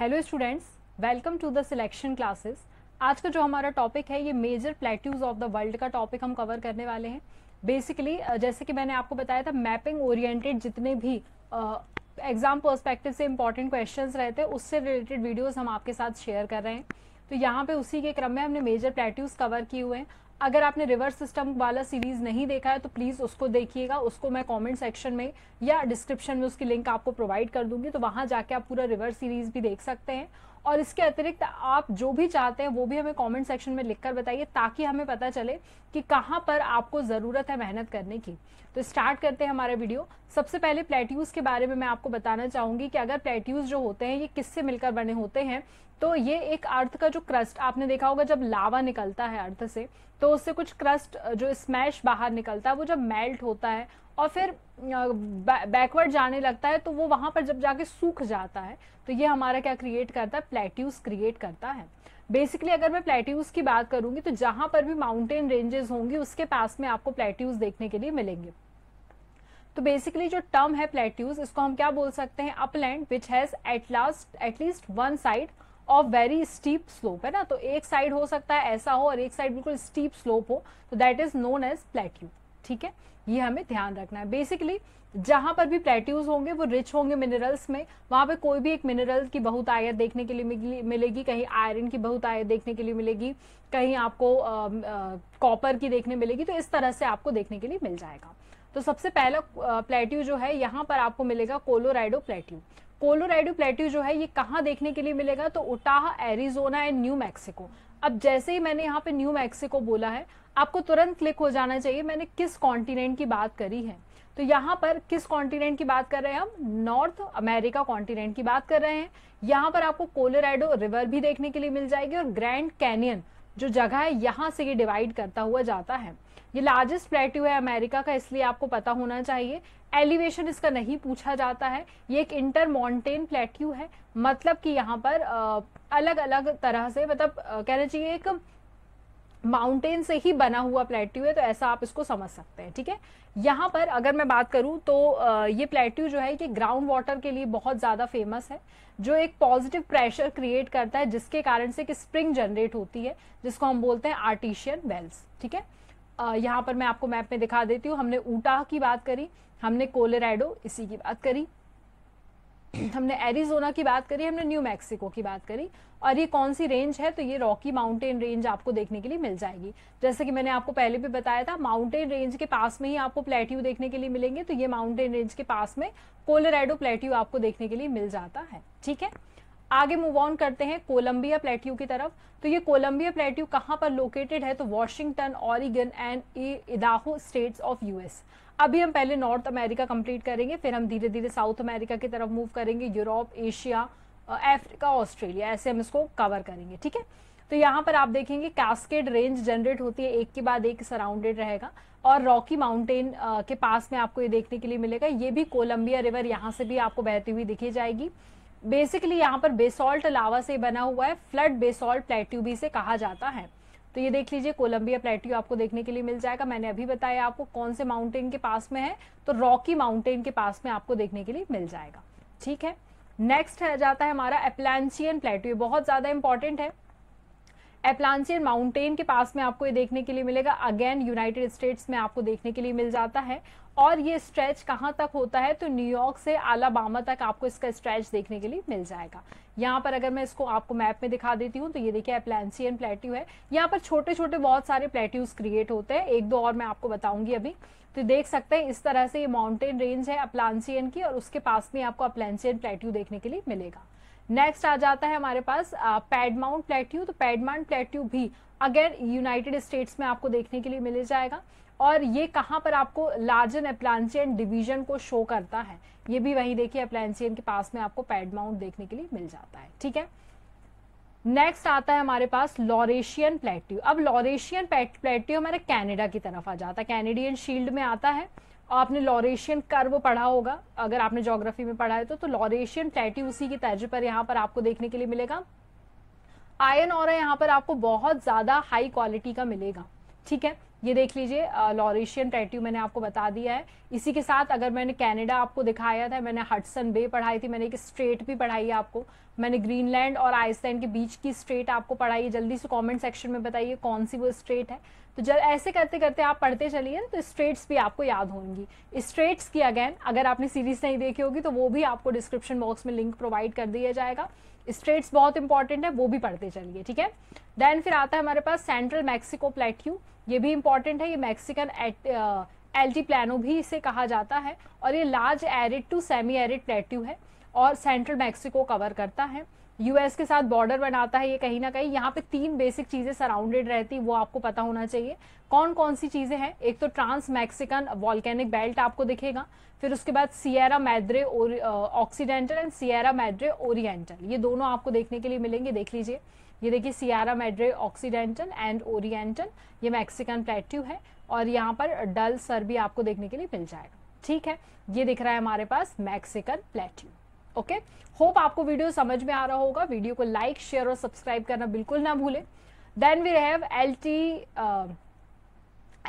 Hello students welcome to the selection classes आज का जो हमारा टॉपिक है ये major plateaus of the world का टॉपिक हम कवर करने वाले हैं बेसिकली जैसे कि मैंने आपको बताया था मैपिंग ओरिएंटेड जितने भी एग्जाम पर्सपेक्टिव से इंपॉर्टेंट क्वेश्चंस रहते हैं उससे रिलेटेड वीडियोस हम आपके साथ शेयर कर रहे हैं तो यहाँ पे उसी के क्रम में हमने मेजर प्लेट्यूज कवर किए हुए हैं अगर आपने रिवर्स सिस्टम वाला सीरीज नहीं देखा है तो प्लीज उसको देखिएगा उसको मैं कमेंट सेक्शन में या डिस्क्रिप्शन में उसकी लिंक आपको प्रोवाइड कर दूंगी तो वहां जाके आप पूरा रिवर्स सीरीज भी देख सकते हैं और इसके अतिरिक्त आप जो भी चाहते हैं वो भी हमें कमेंट सेक्शन में लिखकर बताइए ताकि हमें पता चले कि कहाँ पर आपको ज़रूरत है मेहनत करने की तो स्टार्ट करते हैं हमारा वीडियो सबसे पहले प्लेट्यूज़ के बारे में मैं आपको बताना चाहूंगी कि अगर प्लेट्यूज़ जो होते हैं ये किससे मिलकर बने होते हैं तो ये एक अर्थ का जो क्रस्ट आपने देखा होगा जब लावा निकलता है अर्थ से तो उससे कुछ क्रस्ट जो स्मैश बाहर निकलता है वो जब मेल्ट होता है और फिर बैकवर्ड जाने लगता है तो वो वहाँ पर जब जाके सूख जाता है तो ये हमारा क्या क्रिएट करता है प्लेट्यूस क्रिएट करता है बेसिकली अगर मैं प्लेट्यूस की बात करूंगी तो जहाँ पर भी माउंटेन रेंजेस होंगी उसके पास में आपको प्लेट्यूस देखने के लिए मिलेंगे तो बेसिकली जो टर्म है प्लेट्यूज इसको हम क्या बोल सकते हैं upland which has at last at least one side of very steep slope है ना तो एक साइड हो सकता है ऐसा हो और एक साइड बिल्कुल स्टीप स्लोप हो तो that is known as plateau ठीक है ये हमें ध्यान रखना है बेसिकली जहां पर भी प्लेट्यूज होंगे वो रिच होंगे मिनरल्स में वहां पे कोई भी एक मिनरल की बहुत आयत देखने के लिए मिलेगी कहीं आयरन की बहुत आयत देखने के लिए मिलेगी कहीं आपको कॉपर की देखने मिलेगी तो इस तरह से आपको देखने के लिए मिल जाएगा तो सबसे पहला प्लेट्यू जो है यहाँ पर आपको मिलेगा कोलोराइडो प्लेट्यू कोलोराइडो प्लेट्यू जो है ये कहाँ देखने के लिए मिलेगा तो Utah Arizona and New Mexico अब जैसे ही मैंने यहाँ पे न्यू मैक्सिको बोला है आपको तुरंत क्लिक हो जाना चाहिए मैंने किस कॉन्टिनेंट की बात करी है तो यहाँ पर किस कॉन्टिनेंट की बात कर रहे हैं हम नॉर्थ अमेरिका कॉन्टिनेंट की बात कर रहे हैं यहाँ पर आपको कोलोराडो रिवर भी देखने के लिए मिल जाएगी और ग्रैंड कैनियन जो जगह है यहाँ से ये डिवाइड करता हुआ जाता है ये लार्जेस्ट प्लेट्यू है अमेरिका का इसलिए आपको पता होना चाहिए एलिवेशन इसका नहीं पूछा जाता है ये एक इंटर माउंटेन प्लेट्यू है मतलब कि यहाँ पर अलग अलग तरह से मतलब कहना चाहिए एक माउंटेन से ही बना हुआ प्लेट्यू है तो ऐसा आप इसको समझ सकते हैं ठीक है यहाँ पर अगर मैं बात करूँ तो ये प्लेट्यू जो है कि ग्राउंड वाटर के लिए बहुत ज़्यादा फेमस है जो एक पॉजिटिव प्रेशर क्रिएट करता है जिसके कारण से एक स्प्रिंग जनरेट होती है जिसको हम बोलते हैं आर्टिशियन वेल्स ठीक है यहाँ पर मैं आपको मैप में दिखा देती हूँ हमने ऊटा की बात करी हमने कोलेराइडो इसी की बात करी हमने एरिजोना की बात करी हमने न्यू मैक्सिको की बात करी और ये कौन सी रेंज है तो ये रॉकी माउंटेन रेंज आपको देखने के लिए मिल जाएगी जैसे कि मैंने आपको पहले भी बताया था माउंटेन रेंज के पास में ही आपको प्लेट्यू देखने के लिए मिलेंगे तो ये माउंटेन रेंज के पास में कोलोराडो प्लेट्यू आपको देखने के लिए मिल जाता है ठीक है आगे मूव ऑन करते हैं कोलंबिया प्लेट्यू की तरफ तो ये कोलंबिया प्लेट्यू कहाँ पर लोकेटेड है तो Washington Oregon and Idaho states of US अभी हम पहले नॉर्थ अमेरिका कंप्लीट करेंगे फिर हम धीरे धीरे साउथ अमेरिका की तरफ मूव करेंगे यूरोप एशिया अफ्रीका ऑस्ट्रेलिया ऐसे हम इसको कवर करेंगे ठीक है तो यहाँ पर आप देखेंगे कैस्केड रेंज जनरेट होती है एक के बाद एक सराउंडेड रहेगा और रॉकी माउंटेन के पास में आपको ये देखने के लिए मिलेगा ये भी कोलंबिया रिवर यहाँ से भी आपको बहती हुई दिखी जाएगी बेसिकली यहाँ पर बेसॉल्ट लावा से बना हुआ है फ्लड बेसॉल्ट प्लेट्यूबी से कहा जाता है तो ये देख लीजिए कोलंबिया प्लेट्यू आपको देखने के लिए मिल जाएगा मैंने अभी बताया आपको कौन से माउंटेन के पास में है तो रॉकी माउंटेन के पास में आपको देखने के लिए मिल जाएगा ठीक है नेक्स्ट है जाता है हमारा एप्लांसियन प्लेट्यू बहुत ज़्यादा इंपॉर्टेंट है एप्लांसियर माउंटेन के पास में आपको ये देखने के लिए मिलेगा अगेन यूनाइटेड स्टेट्स में आपको देखने के लिए मिल जाता है और ये स्ट्रेच कहाँ तक होता है तो न्यूयॉर्क से आलाबामा तक आपको इसका स्ट्रेच देखने के लिए मिल जाएगा यहाँ पर अगर मैं इसको आपको मैप में दिखा देती हूँ तो ये देखिए एप्लांसियन प्लेट्यू है यहाँ पर छोटे छोटे बहुत सारे प्लेट्यूज क्रिएट होते हैं एक दो और मैं आपको बताऊंगी अभी तो देख सकते हैं इस तरह से ये माउंटेन रेंज है अपलांसियन की और उसके पास में आपको अप्लांसियन प्लेट्यू देखने के लिए मिलेगा नेक्स्ट आ जाता है हमारे पास पैडमाउंट प्लेट्यू तो पैडमाउंट प्लेट्यू भी अगेन यूनाइटेड स्टेट्स में आपको देखने के लिए मिल जाएगा और ये कहाँ पर आपको लार्जन एप्लांसियन डिवीजन को शो करता है ये भी वही देखिए अप्लांसियन के पास में आपको पैडमाउंट देखने के लिए मिल जाता है ठीक है नेक्स्ट आता है हमारे पास लॉरेशियन प्लेट्यू अब लॉरेशियन प्लेट्यू हमारे कैनेडा की तरफ आ जाता है कैनेडियन शील्ड में आता है आपने लॉरेशियन कर्व पढ़ा होगा अगर आपने जोग्राफी में पढ़ा है तो तो लॉरेशियन टैटी उसी के तर्ज पर यहाँ पर आपको देखने के लिए मिलेगा आयन और यहाँ पर आपको बहुत ज़्यादा हाई क्वालिटी का मिलेगा ठीक है ये देख लीजिए लॉरेशियन टैट्यू मैंने आपको बता दिया है इसी के साथ अगर मैंने कनाडा आपको दिखाया था मैंने हटसन बे पढ़ाई थी मैंने एक स्ट्रेट भी पढ़ाई है आपको मैंने ग्रीनलैंड और आइसलैंड के बीच की स्ट्रेट आपको पढ़ाई है जल्दी से कमेंट सेक्शन में बताइए कौन सी वो स्ट्रेट है तो जब ऐसे करते करते आप पढ़ते चलिए तो स्ट्रेट्स भी आपको याद होंगी स्ट्रेट्स की अगेन अगर आपने सीरीज नहीं देखी होगी तो वो भी आपको डिस्क्रिप्शन बॉक्स में लिंक प्रोवाइड कर दिया जाएगा स्टेट्स बहुत इंपॉर्टेंट है वो भी पढ़ते चलिए ठीक है देन फिर आता है हमारे पास सेंट्रल मैक्सिको प्लेट्यू ये भी इंपॉर्टेंट है ये मैक्सिकन एल्टी प्लानो भी इसे कहा जाता है और ये large arid to semi arid plateau है और सेंट्रल मैक्सिको कवर करता है यूएस के साथ बॉर्डर बनाता है ये कहीं ना कहीं यहाँ पे तीन बेसिक चीज़ें सराउंडेड रहती वो आपको पता होना चाहिए कौन कौन सी चीज़ें हैं एक तो ट्रांस मैक्सिकन वॉल्केनिक बेल्ट आपको दिखेगा फिर उसके बाद Sierra Madre Occidental and Sierra Madre Oriental ये दोनों आपको देखने के लिए मिलेंगे देख लीजिए ये देखिए Sierra Madre Occidental and Oriental ये मैक्सिकन प्लेट्यू है और यहाँ पर डल सर भी आपको देखने के लिए मिल जाएगा ठीक है ये दिख रहा है हमारे पास मैक्सिकन प्लेट्यू ओके होप आपको वीडियो समझ में आ रहा होगा वीडियो को लाइक शेयर और सब्सक्राइब करना बिल्कुल ना भूलें then we have L T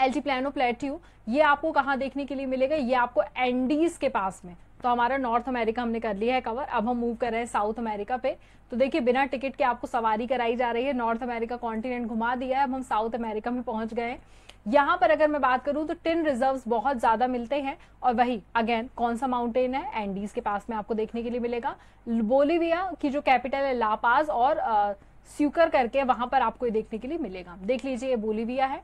L T Planalto plateau ये आपको कहाँ देखने के लिए मिलेगा ये आपको एंडीज के पास में तो हमारा नॉर्थ अमेरिका हमने कर लिया है कवर अब हम मूव कर रहे हैं साउथ अमेरिका पे तो देखिए बिना टिकट के आपको सवारी कराई जा रही है नॉर्थ अमेरिका कॉन्टिनेंट घुमा दिया है अब हम साउथ अमेरिका में पहुंच गए हैं यहाँ पर अगर मैं बात करूँ तो टिन रिजर्व बहुत ज्यादा मिलते हैं और वही अगेन कौन सा माउंटेन है एंडीज के पास में आपको देखने के लिए मिलेगा बोलीविया की जो कैपिटल है लापाज और स्यूकर करके वहां पर आपको ये देखने के लिए मिलेगा देख लीजिए ये बोलीविया है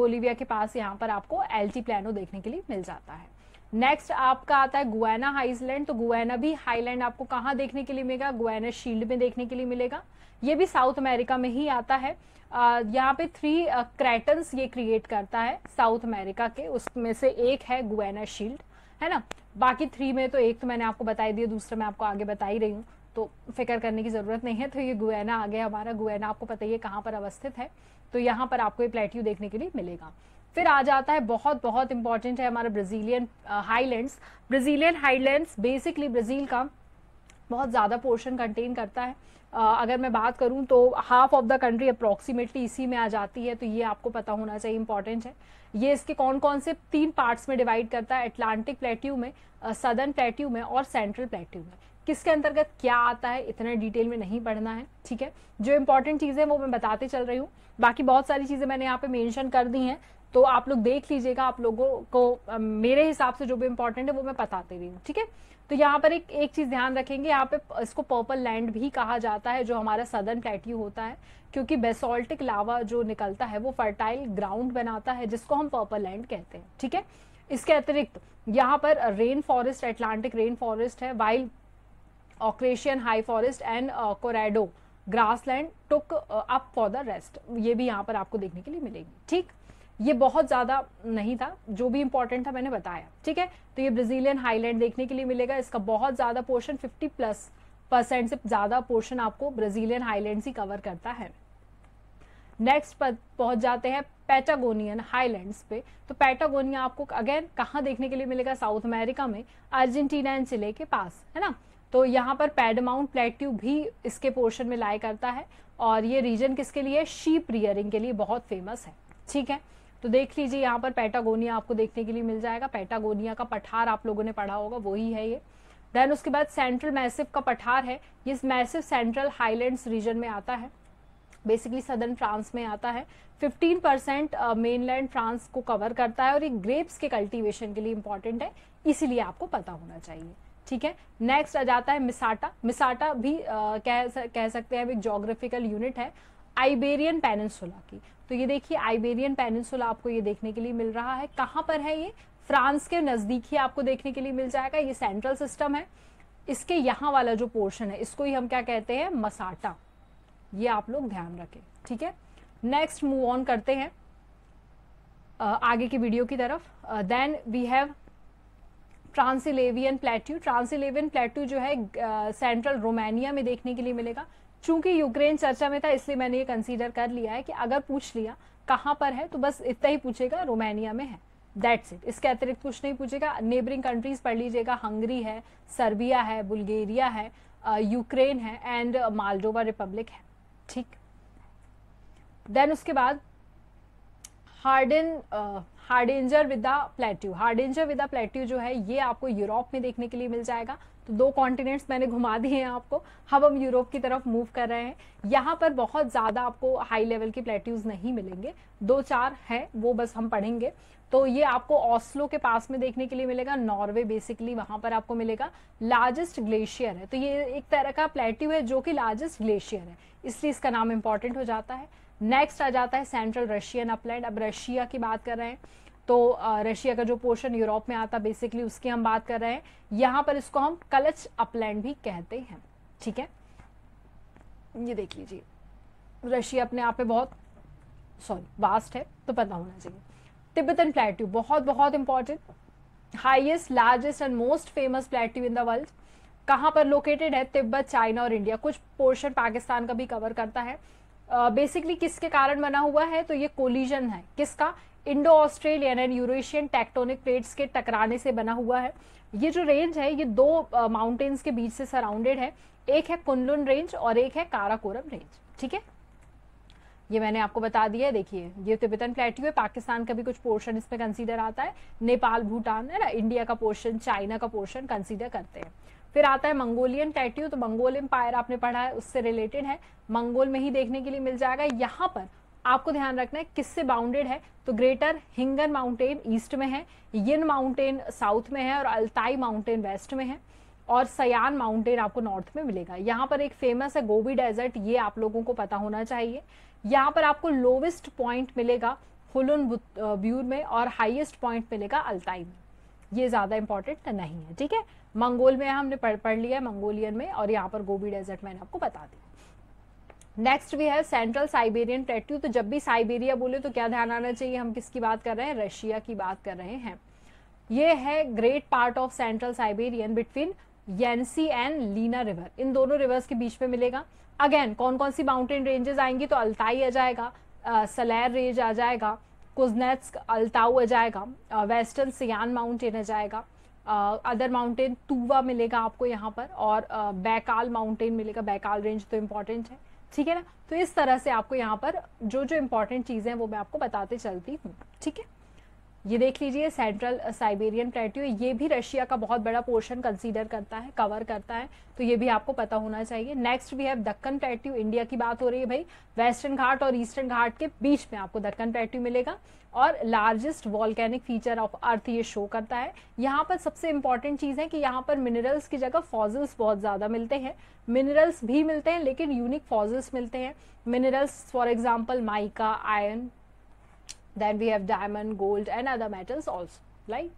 बोलीविया के पास यहाँ पर आपको एल्टी प्लानो देखने के लिए मिल जाता है नेक्स्ट आपका आता है गुआना हाइसलैंड तो गुआना भी हाईलैंड आपको कहाँ देखने के लिए मिलेगा गुआना शील्ड में देखने के लिए मिलेगा ये भी साउथ अमेरिका में ही आता है यहाँ पे थ्री क्रैटन्स ये क्रिएट करता है साउथ अमेरिका के उसमें से एक है गुआना शील्ड है ना बाकी थ्री में तो एक तो मैंने आपको बताई दिया दूसरा मैं आपको आगे बता ही रही हूँ तो फिक्र करने की ज़रूरत नहीं है तो ये गुआना आ गया हमारा गुआना आपको पता ही है कहाँ पर अवस्थित है तो यहाँ पर आपको ये प्लेट्यू देखने के लिए मिलेगा फिर आ जाता है बहुत बहुत इंपॉर्टेंट है हमारा Brazilian highland Brazilian highland basically Brazil का बहुत ज़्यादा पोर्शन कंटेन करता है Uh, अगर मैं बात करूं तो half of the country approximately इसी में आ जाती है तो ये आपको पता होना चाहिए इंपॉर्टेंट है ये इसके कौन कौन से तीन पार्ट्स में डिवाइड करता है अटलांटिक प्लेट्यू में सदर्न uh, प्लेट्यू में और सेंट्रल प्लेट्यू में किसके अंतर्गत क्या आता है इतना डिटेल में नहीं पढ़ना है ठीक है जो इंपॉर्टेंट चीज़ें वो मैं बताते चल रही हूँ बाकी बहुत सारी चीज़ें मैंने यहाँ पे मेंशन कर दी हैं तो आप लोग देख लीजिएगा आप लोगों को मेरे हिसाब से जो भी इम्पोर्टेंट है वो मैं बताती रही हूँ ठीक है तो यहाँ पर एक एक चीज़ ध्यान रखेंगे यहाँ पे इसको पर्पल लैंड भी कहा जाता है जो हमारा सदर्न प्लेट्यू होता है क्योंकि बेसोल्टिक लावा जो निकलता है वो फर्टाइल ग्राउंड बनाता है जिसको हम पर्पल लैंड कहते हैं ठीक है इसके अतिरिक्त यहाँ पर rain forest Atlantic rain forest है wild Araucarian high forest and Cerrado grassland took up for the rest ये भी यहाँ पर आपको देखने के लिए मिलेगी ठीक ये बहुत ज़्यादा नहीं था जो भी इंपॉर्टेंट था मैंने बताया ठीक है तो ये ब्राजीलियन हाईलैंड देखने के लिए मिलेगा इसका बहुत ज़्यादा पोर्शन फिफ्टी प्लस परसेंट से ज़्यादा पोर्शन आपको ब्राजीलियन हाईलैंड ही कवर करता है नेक्स्ट पर पहुंच जाते हैं पैटागोनियन हाईलैंड्स पे तो पैटागोनिया आपको अगेन कहाँ देखने के लिए मिलेगा साउथ अमेरिका में अर्जेंटीना एंड चिले के पास है ना तो यहाँ पर पैडमाउंट प्लेट्यू भी इसके पोर्शन में लाया करता है और ये रीजन किसके लिए शीप रियरिंग के लिए बहुत फेमस है ठीक है तो देख लीजिए यहाँ पर पैटागोनिया आपको देखने के लिए मिल जाएगा पैटागोनिया का पठार आप लोगों ने पढ़ा होगा वही है ये देन उसके बाद सेंट्रल मैसिव का पठार है ये मैसिव सेंट्रल हाईलैंड्स रीजन में आता है बेसिकली सदर्न फ्रांस में आता है 15 परसेंट मेनलैंड फ्रांस को कवर करता है और ये ग्रेप्स के कल्टीवेशन के लिए इंपॉर्टेंट है इसीलिए आपको पता होना चाहिए ठीक है नेक्स्ट आ जाता है मिसाटा मिसाटा भी आ, uh, कह, कह सकते हैं एक जोग्राफिकल यूनिट है आइबेरियन पेनिनसुला की तो ये देखिए आइबेरियन पेनिनसुला आपको ये देखने के लिए मिल रहा है कहाँ पर है ये फ्रांस के नज़दीक ही आपको देखने के लिए मिल जाएगा ये सेंट्रल सिस्टम है इसके यहाँ वाला जो पोर्शन है इसको ही हम क्या कहते हैं मसाटा ये आप लोग ध्यान रखें ठीक है नेक्स्ट मूव ऑन करते हैं आगे की वीडियो की तरफ then we have Transylvanian plateau Transylvanian plateau जो है सेंट्रल रोमानिया में देखने के लिए मिलेगा चूंकि यूक्रेन चर्चा में था इसलिए मैंने ये कंसीडर कर लिया है कि अगर पूछ लिया कहाँ पर है तो बस इतना ही पूछेगा रोमानिया में है दैट्स इट इसके अतिरिक्त कुछ नहीं पूछेगा नेबरिंग कंट्रीज पढ़ लीजिएगा हंगरी है सर्बिया है बुल्गेरिया है यूक्रेन है एंड मालडोवा रिपब्लिक है ठीक देन उसके बाद Harden Hardanger with the plateau Hardanger with the plateau जो है ये आपको यूरोप में देखने के लिए मिल जाएगा तो दो कॉन्टिनेंट्स मैंने घुमा दिए हैं आपको अब हम यूरोप की तरफ मूव कर रहे हैं यहाँ पर बहुत ज़्यादा आपको हाई लेवल के प्लेट्यूज नहीं मिलेंगे दो चार हैं वो बस हम पढ़ेंगे तो ये आपको ऑस्लो के पास में देखने के लिए मिलेगा नॉर्वे बेसिकली वहां पर आपको मिलेगा लार्जेस्ट ग्लेशियर है तो ये एक तरह का प्लेट्यू है जो कि लार्जेस्ट ग्लेशियर है इसलिए इसका नाम इंपॉर्टेंट हो जाता है नेक्स्ट आ जाता है सेंट्रल रशियन अपलैंड अब रशिया की बात कर रहे हैं तो रशिया का जो पोर्शन यूरोप में आता बेसिकली उसकी हम बात कर रहे हैं यहां पर इसको हम कलच अपलैंड भी कहते हैं ठीक है ये देख लीजिए रशिया अपने आप में बहुत सॉरी वास्ट है तो पता होना चाहिए तिब्बतन प्लेट्यू बहुत बहुत important highest largest and most famous plateau in the world कहां पर लोकेटेड है तिब्बत चाइना और इंडिया कुछ पोर्शन पाकिस्तान का भी कवर करता है बेसिकली किसके कारण बना हुआ है तो ये कोलिजन है किसका Indo Australian and Eurasian tectonic plates के टकराने से बना हुआ है ये जो रेंज है ये दो माउंटेन्स uh, के बीच से सराउंडेड है एक है कुंडलुन रेंज और एक है काराकोरम रेंज ठीक है ये मैंने आपको बता दिया है देखिए ये तिब्बतन प्लेट्यू है पाकिस्तान का भी कुछ पोर्शन इसमें कंसीडर आता है नेपाल भूटान है ना इंडिया का पोर्शन चाइना का पोर्शन कंसीडर करते हैं फिर आता है मंगोलियन टैट्यू तो मंगोल एम्पायर आपने पढ़ा है उससे रिलेटेड है मंगोल में ही देखने के लिए मिल जाएगा यहाँ पर आपको ध्यान रखना है किससे बाउंडेड है तो ग्रेटर हिंगन माउंटेन ईस्ट में है यिन माउंटेन साउथ में है और अल्ताई माउंटेन वेस्ट में है और सयान माउंटेन आपको नॉर्थ में मिलेगा यहाँ पर एक फेमस है गोबी डेजर्ट ये आप लोगों को पता होना चाहिए यहाँ पर आपको लोवेस्ट पॉइंट मिलेगा हुलन ब्यूर में और हाईएस्ट पॉइंट मिलेगा अल्ताई में ये ज़्यादा इंपॉर्टेंट नहीं है ठीक है मंगोल में हमने पढ़ पढ़ लिया है मंगोलियन में और यहाँ पर गोबी डेजर्ट मैंने आपको बता दी नेक्स्ट भी है सेंट्रल साइबेरियन टेट्यू तो जब भी साइबेरिया बोले तो क्या ध्यान आना चाहिए हम किसकी बात कर रहे हैं रशिया की बात कर रहे हैं ये है great part of central Siberian between Yenisei and Lena river इन दोनों रिवर्स के बीच में मिलेगा अगेन कौन कौन सी माउंटेन रेंजेस आएंगी तो अल्ताई आ जाएगा सलैर रेंज आ जाएगा कुजनेट्स अल्ताऊ आ जाएगा वेस्टर्न सियान माउंटेन आ जाएगा अदर माउंटेन तूवा मिलेगा आपको यहाँ पर और बैकाल माउंटेन मिलेगा बैकाल रेंज तो इम्पोर्टेंट है ठीक है ना तो इस तरह से आपको यहाँ पर जो जो इम्पोर्टेंट चीज़ें हैं वो मैं आपको बताते चलती हूँ ठीक है ये देख लीजिए सेंट्रल साइबेरियन प्लेट्यू ये भी रशिया का बहुत बड़ा पोर्शन कंसीडर करता है कवर करता है तो ये भी आपको पता होना चाहिए नेक्स्ट भी है दक्कन प्लेट्यू इंडिया की बात हो रही है भाई वेस्टर्न घाट और ईस्टर्न घाट के बीच में आपको दक्कन प्लेट्यू मिलेगा और largest volcanic feature of earth ये शो करता है यहाँ पर सबसे इंपॉर्टेंट चीज़ है कि यहाँ पर मिनरल्स की जगह फॉजल्स बहुत ज़्यादा मिलते हैं मिनरल्स भी मिलते हैं लेकिन यूनिक फॉजल्स मिलते हैं minerals for example mica iron then we have diamond gold and other metals also like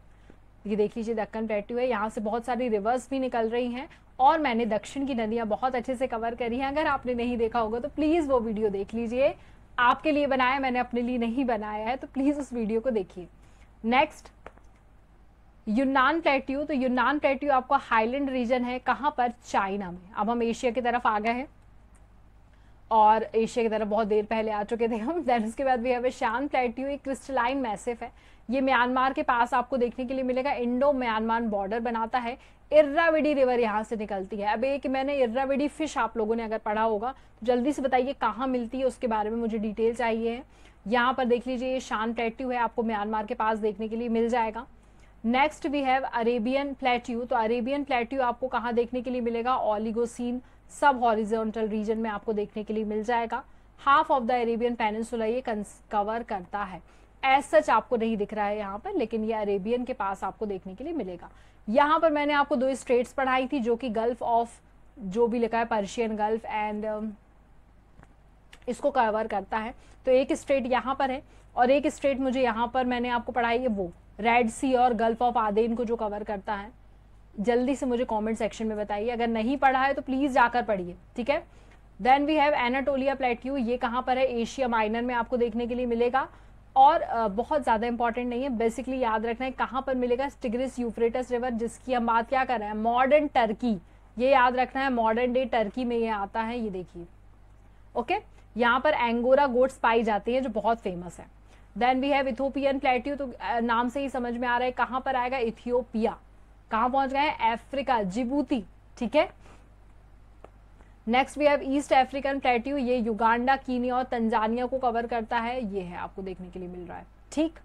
ये देख लीजिए दक्कन प्लेट्यू है यहाँ से बहुत सारी रिवर्स भी निकल रही हैं और मैंने दक्षिण की नदियाँ बहुत अच्छे से कवर करी हैं अगर आपने नहीं देखा होगा तो प्लीज़ वो वीडियो देख लीजिए आपके लिए बनाया मैंने अपने लिए नहीं बनाया है तो प्लीज़ उस वीडियो को देखिए नेक्स्ट यूनान प्लेट्यू तो यूनान प्लेट्यू आपका हाईलैंड रीजन है कहाँ पर चाइना में अब हम एशिया की तरफ आ गए हैं और एशिया की तरफ बहुत देर पहले आ चुके थे हम दैन उसके बाद भी हमें शान प्लेट्यू एक क्रिस्टलाइन मैसेफ है ये म्यांमार के पास आपको देखने के लिए मिलेगा इंडो म्यांमार बॉर्डर बनाता है इर्राविडी रिवर यहाँ से निकलती है अब एक मैंने इर्राविडी फिश आप लोगों ने अगर पढ़ा होगा तो जल्दी से बताइए कहाँ मिलती है उसके बारे में मुझे डिटेल चाहिए है यहाँ पर देख लीजिए ये शान प्लेट्यू है आपको म्यांमार के पास देखने के लिए मिल जाएगा next we have Arabian plateau तो अरेबियन प्लेट्यू आपको कहाँ देखने के लिए मिलेगा ऑलिगोसिन सब हॉरिजोनटल रीजन में आपको देखने के लिए मिल जाएगा half of the Arabian peninsula ये कवर करता है एज सच आपको नहीं दिख रहा है यहाँ पर लेकिन ये अरेबियन के पास आपको देखने के लिए मिलेगा यहाँ पर मैंने आपको दो स्टेट्स पढ़ाई थी जो कि गल्फ ऑफ जो भी लिखा है पर्शियन गल्फ एंड इसको कवर करता है तो एक स्टेट यहाँ पर है और एक स्टेट मुझे यहाँ पर मैंने आपको पढ़ाई है वो रेड सी और गल्फ ऑफ आदेन को जो कवर करता है जल्दी से मुझे कमेंट सेक्शन में बताइए अगर नहीं पढ़ा है तो प्लीज़ जाकर पढ़िए ठीक है then we have Anatolia plateau ये कहाँ पर है एशिया माइनर में आपको देखने के लिए मिलेगा और बहुत ज़्यादा इंपॉर्टेंट नहीं है बेसिकली याद रखना है कहाँ पर मिलेगा स्टिग्रिस यूफ्रेटस रिवर जिसकी हम बात क्या कर रहे हैं मॉडर्न टर्की ये याद रखना है मॉडर्न डे टर्की में ये आता है ये देखिए ओके okay? यहाँ पर एंगोरा गोट्स पाई जाती है जो बहुत फेमस है then we have Ethiopian plateau तो नाम से ही समझ में आ रहा है कहां पर आएगा इथियोपिया कहा पहुंच गए अफ्रीका जिबूती ठीक है next we have east African plateau ये युगांडा कीनिया और तंजानिया को कवर करता है ये है आपको देखने के लिए मिल रहा है ठीक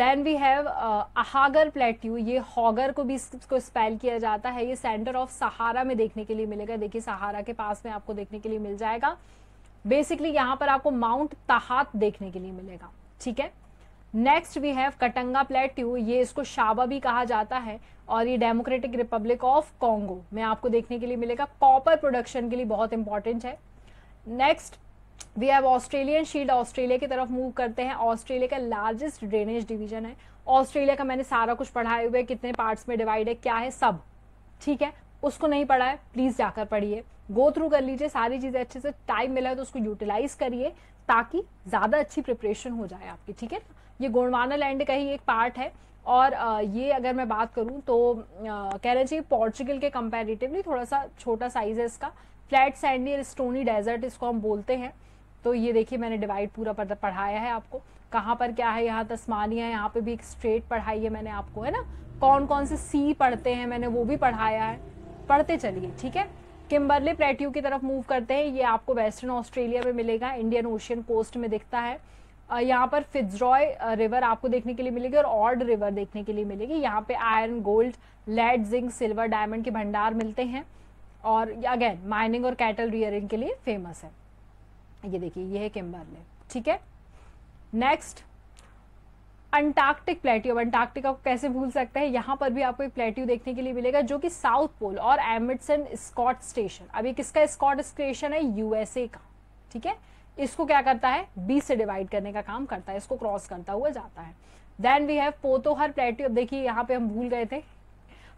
then we have Ahaggar plateau ये हॉगर को भी इसको स्पेल किया जाता है ये सेंटर ऑफ सहारा में देखने के लिए मिलेगा देखिए सहारा के पास में आपको देखने के लिए मिल जाएगा बेसिकली यहां पर आपको माउंट तहात देखने के लिए मिलेगा ठीक है next we have Katanga plateau ये इसको शाबा भी कहा जाता है और ये डेमोक्रेटिक रिपब्लिक ऑफ कॉन्गो में आपको देखने के लिए मिलेगा कॉपर प्रोडक्शन के लिए बहुत इंपॉर्टेंट है next we have Australian shield Australia की तरफ मूव करते हैं ऑस्ट्रेलिया का लार्जेस्ट ड्रेनेज डिवीजन है ऑस्ट्रेलिया का मैंने सारा कुछ पढ़ाए हुए कितने पार्ट्स में डिवाइड है क्या है सब ठीक है उसको नहीं पढ़ा है प्लीज़ जाकर पढ़िए गो थ्रू कर लीजिए सारी चीज़ें अच्छे से टाइम मिला है तो उसको यूटिलाइज करिए ताकि ज़्यादा अच्छी प्रिपरेशन हो जाए आपकी ठीक है ना ये गोंडवाना लैंड का ही एक पार्ट है और ये अगर मैं बात करूँ तो कह रहे चाहिए पोर्चुगल के कंपेरेटिवली थोड़ा सा छोटा साइज है इसका फ्लैट सैंडी और स्टोनी डेजर्ट इसको हम बोलते हैं तो ये देखिए मैंने डिवाइड पूरा पढ़ाया है आपको कहाँ पर क्या है यहाँ तस्मानिया है यहाँ पे भी एक स्ट्रेट पढ़ाई है मैंने आपको है ना कौन कौन से सी पढ़ते हैं मैंने वो भी पढ़ाया है पढ़ते चलिए ठीक है किम्बरले प्लेट्यू की तरफ मूव करते हैं ये आपको वेस्टर्न ऑस्ट्रेलिया में मिलेगा इंडियन ओशियन कोस्ट में दिखता है यहाँ पर फिजरॉय रिवर आपको देखने के लिए मिलेगी और ऑर्ड रिवर देखने के लिए मिलेगी यहाँ पे iron gold lead zinc silver diamond के भंडार मिलते हैं और अगेन माइनिंग और कैटल रियरिंग के लिए फेमस है ये देखिए ये है किम्बरले ठीक है नेक्स्ट अंटार्कटिक प्लेट्यू अब अंटार्कटिका को कैसे भूल सकते हैं यहाँ पर भी आपको एक प्लेट्यू देखने के लिए मिलेगा जो कि साउथ पोल और एमिटसन स्कॉट स्टेशन अभी किसका स्कॉट स्टेशन है यूएसए का ठीक है इसको क्या करता है बीस से डिवाइड करने का काम करता है इसको क्रॉस करता हुआ जाता है देन वी हैव पोतोहर प्लेटी अब देखिए यहाँ पे हम भूल गए थे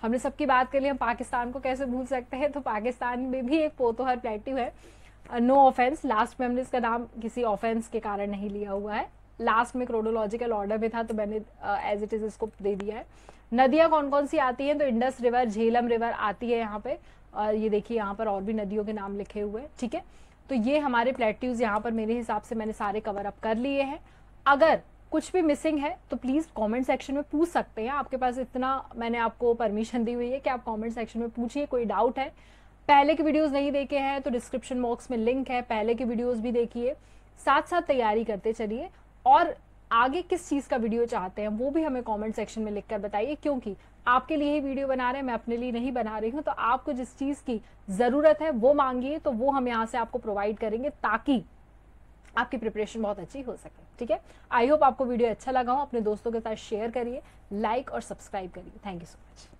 हमने सबकी बात कर ली हम पाकिस्तान को कैसे भूल सकते हैं तो पाकिस्तान में भी एक पोतोहर प्लेट्यू है नो ऑफेंस लास्ट में हमने इसका नाम किसी ऑफेंस के कारण नहीं लिया हुआ है लास्ट में क्रोनोलॉजिकल ऑर्डर में था तो मैंने एज इट इज़ इसको दे दिया है नदियां कौन कौन सी आती हैं तो इंडस रिवर झेलम रिवर आती है यहाँ पे और uh, ये देखिए यहाँ पर और भी नदियों के नाम लिखे हुए ठीक है तो ये हमारे प्लेट्यूज यहाँ पर मेरे हिसाब से मैंने सारे कवर अप कर लिए हैं अगर कुछ भी मिसिंग है तो प्लीज़ कमेंट सेक्शन में पूछ सकते हैं आपके पास इतना मैंने आपको परमिशन दी हुई है कि आप कमेंट सेक्शन में पूछिए कोई डाउट है पहले के वीडियोस नहीं देखे हैं तो डिस्क्रिप्शन बॉक्स में लिंक है पहले के वीडियोस भी देखिए साथ साथ तैयारी करते चलिए और आगे किस चीज़ का वीडियो चाहते हैं वो भी हमें कॉमेंट सेक्शन में लिखकर बताइए क्योंकि आपके लिए ही वीडियो बना रहे हैं मैं अपने लिए नहीं बना रही हूँ तो आपको जिस चीज़ की ज़रूरत है वो मांगिए तो वो हम यहाँ से आपको प्रोवाइड करेंगे ताकि आपकी प्रिपरेशन बहुत अच्छी हो सके ठीक है आई होप आपको वीडियो अच्छा लगा हो अपने दोस्तों के साथ शेयर करिए लाइक और सब्सक्राइब करिए थैंक यू सो मच